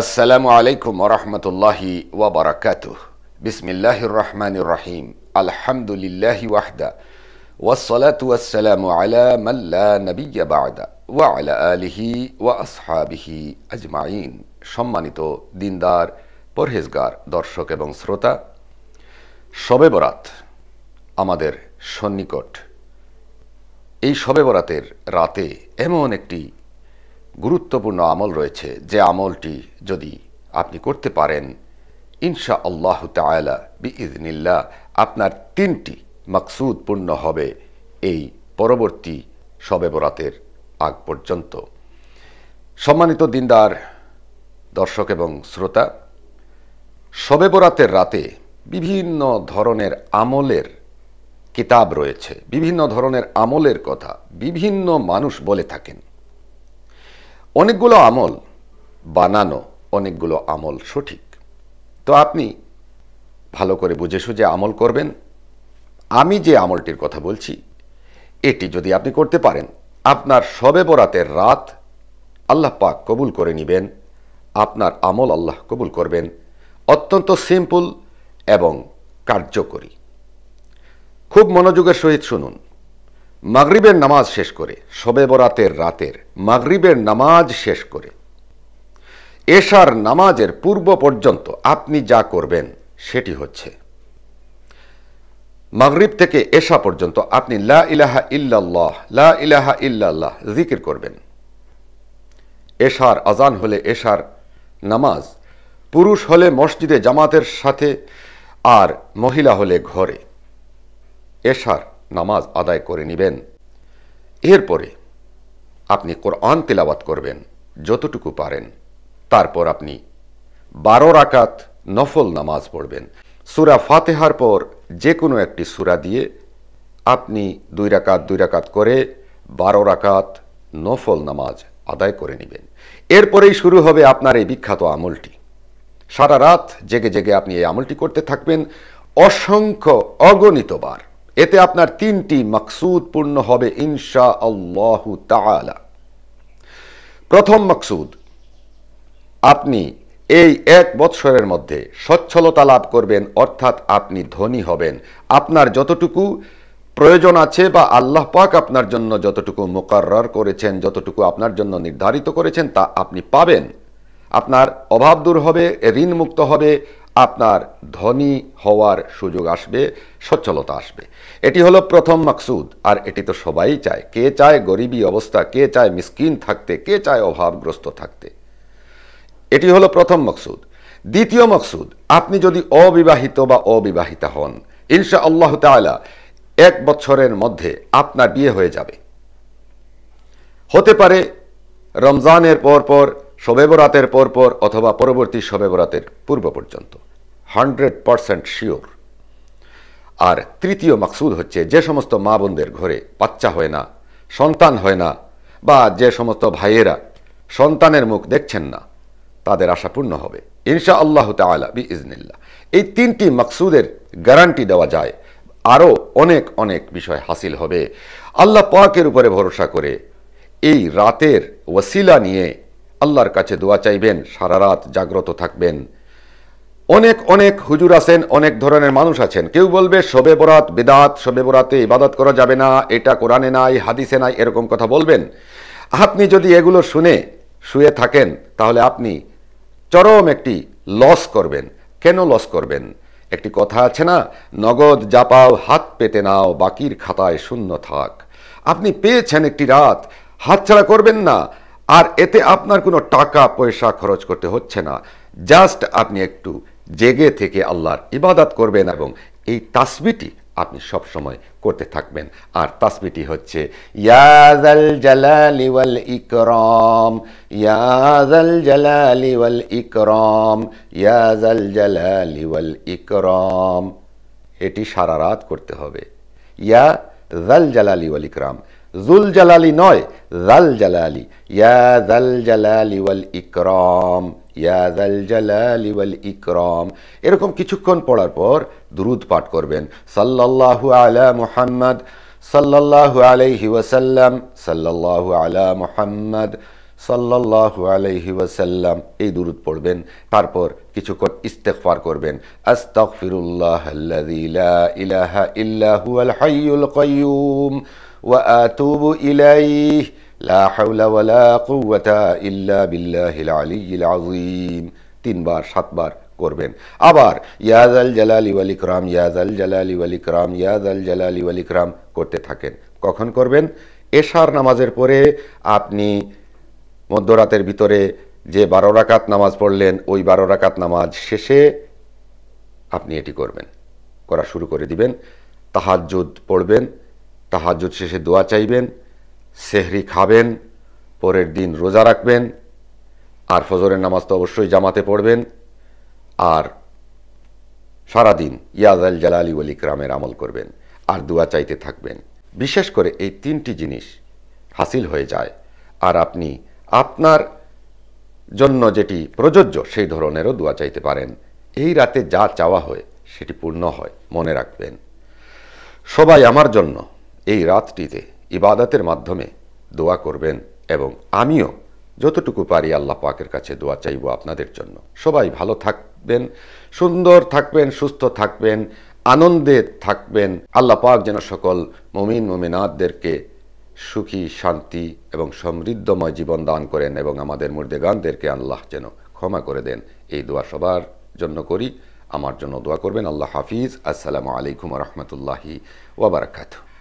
আসসালামু আলাইকুম ওরহমতুল্লাহি ওবরাকাত বিসমিল্লাহির রহমানির রহিম আলহামদুলিল্লাহি ওয়াহদা ওয়াসসালাতু ওয়াসসালামু আলা মান লা বা'দা ওয়া আলা আলিহি ওয়া আসহাবিহি আজমাইন সম্মানিত দিনদার পরহেজগার দর্শক এবং শ্রোতা শবে বরাত আমাদের সন্নিকট এই শবে বরাতের রাতে এমন একটি গুরুত্বপূর্ণ আমল রয়েছে যে আমলটি যদি আপনি করতে পারেন ইনশা আল্লাহ তালা বিজনিল্লা আপনার তিনটি মাকসুদ পূর্ণ হবে এই পরবর্তী শবে বরাতের আগ পর্যন্ত সম্মানিত দিনদার দর্শক এবং শ্রোতা শবে বরাতের রাতে বিভিন্ন ধরনের আমলের কিতাব রয়েছে বিভিন্ন ধরনের আমলের কথা বিভিন্ন মানুষ বলে থাকেন অনেকগুলো আমল বানানো অনেকগুলো আমল সঠিক তো আপনি ভালো করে বুঝে সুঝে আমল করবেন আমি যে আমলটির কথা বলছি এটি যদি আপনি করতে পারেন আপনার সবে বরাতের রাত আল্লাহ পাক কবুল করে নেবেন আপনার আমল আল্লাহ কবুল করবেন অত্যন্ত সিম্পল এবং কার্যকরী খুব মনোযোগের সহিত শুনুন মাগরীবের নামাজ শেষ করে শবে বরাতের রাতের মাগরীবের নামাজ শেষ করে এশার নামাজের পূর্ব পর্যন্ত আপনি যা করবেন সেটি হচ্ছে মাগরীব থেকে এশা পর্যন্ত আপনি লা ইলাহা ইল্লাল্লাহ লা ইলাহা ইল্লাল্লাহ জিকির করবেন এশার আজান হলে এশার নামাজ পুরুষ হলে মসজিদে জামাতের সাথে আর মহিলা হলে ঘরে এশার নামাজ আদায় করে নেবেন এরপরে আপনি কোরআন তেলাওয়াত করবেন যতটুকু পারেন তারপর আপনি বারো রাকাত নফল নামাজ পড়বেন সুরা ফাতেহার পর যে কোনো একটি সুরা দিয়ে আপনি দুই রাকাত দুই রাকাত করে বারো রাকাত নফল নামাজ আদায় করে নেবেন এরপরেই শুরু হবে আপনার এই বিখ্যাত আমলটি সারা রাত জেগে জেগে আপনি এই আমলটি করতে থাকবেন অসংখ্য অগণিতবার এতে আপনার তিনটি মকসুদ পূর্ণ হবে ইনশা আল্লাহ তালা প্রথম মকসুদ আপনি এই এক বৎসরের মধ্যে সচ্ছলতা লাভ করবেন অর্থাৎ আপনি ধনী হবেন আপনার যতটুকু প্রয়োজন আছে বা আল্লাহ পাক আপনার জন্য যতটুকু মোকারর করেছেন যতটুকু আপনার জন্য নির্ধারিত করেছেন তা আপনি পাবেন আপনার অভাব দূর হবে ঋণ মুক্ত হবে আপনার ধনী হওয়ার সুযোগ আসবে সচ্ছলতা আসবে এটি হলো প্রথম মাকসুদ আর এটি তো সবাই চায় কে চায় গরিবী অবস্থা কে চায় মিসকিন থাকতে কে চায় অভাবগ্রস্ত থাকতে এটি হলো প্রথম মকসুদ দ্বিতীয় মকসুদ আপনি যদি অবিবাহিত বা অবিবাহিতা হন ইনশা আল্লাহ তালা এক বছরের মধ্যে আপনার বিয়ে হয়ে যাবে হতে পারে রমজানের পর পর শবে বরাতের পরপর অথবা পরবর্তী শবে বরাতের পূর্ব পর্যন্ত হান্ড্রেড পারসেন্ট শিওর আর তৃতীয় মাকসুদ হচ্ছে যে সমস্ত মা বোনদের ঘরে বাচ্চা হয় না সন্তান হয় না বা যে সমস্ত ভাইয়েরা সন্তানের মুখ দেখছেন না তাদের আশাপূর্ণ হবে ইনশা আল্লাহ তালা বি ইজনিল্লা এই তিনটি মাকসুদের গ্যারান্টি দেওয়া যায় আরও অনেক অনেক বিষয় হাসিল হবে আল্লাহ পাকের উপরে ভরসা করে এই রাতের ওয়াসিলা নিয়ে আল্লাহর কাছে দোয়া চাইবেন সারা রাত জাগ্রত থাকবেন অনেক অনেক হুজুর আছেন অনেক ধরনের মানুষ আছেন কেউ বলবে শবে বরাত বেদাত শবে বরাতে ইবাদত করা যাবে না এটা কোরআনে নাই হাদিসে নাই এরকম কথা বলবেন আপনি যদি এগুলো শুনে শুয়ে থাকেন তাহলে আপনি চরম একটি লস করবেন কেন লস করবেন একটি কথা আছে না নগদ যা পাও হাত পেতে নাও বাকির খাতায় শূন্য থাক আপনি পেয়েছেন একটি রাত হাত ছাড়া করবেন না আর এতে আপনার কোনো টাকা পয়সা খরচ করতে হচ্ছে না জাস্ট আপনি একটু জেগে থেকে আল্লাহর ইবাদাত করবেন এবং এই তাসবিটি আপনি সব সময় করতে থাকবেন আর তাসবিটি হচ্ছে ইয়াজাল জালালি ওয়াল ইকরাম ইয়াজাল জালালি ওয়াল ইকরাম ইয়াজাল জালালি ওয়াল ইকরাম এটি সারা রাত করতে হবে ইয়া জাল জালালি ওয়াল ইকরাম জুল জালালি নয় জাল জালালি ইয়া জাল জালালি ওয়াল ইকরম ইয়া জাল জালালি ওয়াল ইকরম এরকম কিছুক্ষণ পড়ার পর দ্রুত পাঠ করবেন সাল্লাল্লাহু আলা মুহাম্মদ সাল্লাল্লাহু আলাইহি ওয়াসাল্লাম সাল্লাল্লাহু আলা মুহাম্মদ সাল্লাল্লাহু আলাইহি ওয়াসাল্লাম এই দুরুদ পড়বেন তারপর কিছুক্ষণ ইস্তেগফার করবেন আস্তাগফিরুল্লাহ আল্লাযী লা ইলাহা ইল্লা হুয়াল হাইয়ুল কাইয়্যুম وأتوب إليه لا حول ولا قوة إلا بالله العلي العظيم তিনবার সাতবার করবেন আবার ইয়াদাল জালালি ওয়াল ইকরাম ইয়াদাল জালালি ওয়াল ইকরাম ইয়াদাল জালালি ওয়াল ইকরাম করতে থাকেন কখন করবেন এশার নামাজের পরে আপনি মধ্যরাতের ভিতরে যে বারো রাকাত নামাজ পড়লেন ওই বারো রাকাত নামাজ শেষে আপনি এটি করবেন করা শুরু করে দিবেন তাহাজুদ পড়বেন তাহাজুদ শেষে দোয়া চাইবেন সেহরি খাবেন পরের দিন রোজা রাখবেন আর ফজরের নামাজ তো অবশ্যই জামাতে পড়বেন আর সারাদিন ইয়াদ আল জালালি ওয়াল ইকরামের আমল করবেন আর দোয়া চাইতে থাকবেন বিশেষ করে এই তিনটি জিনিস হাসিল হয়ে যায় আর আপনি আপনার জন্য যেটি প্রযোজ্য সেই ধরনেরও দোয়া চাইতে পারেন এই রাতে যা চাওয়া হয় সেটি পূর্ণ হয় মনে রাখবেন সবাই আমার জন্য এই রাতটিতে ইবাদাতের মাধ্যমে দোয়া করবেন এবং আমিও যতটুকু পারি আল্লাহ পাকের কাছে দোয়া চাইব আপনাদের জন্য সবাই ভালো থাকবেন সুন্দর থাকবেন সুস্থ থাকবেন আনন্দে থাকবেন আল্লাহ পাক যেন সকল মমিন মমিনাতদেরকে সুখী শান্তি এবং সমৃদ্ধময় জীবন দান করেন এবং আমাদের মুর্দেগানদেরকে আল্লাহ যেন ক্ষমা করে দেন এই দোয়া সবার জন্য করি আমার জন্য দোয়া করবেন আল্লাহ হাফিজ আসসালামু আলাইকুম রহমতুল্লাহি ওবরাকাতু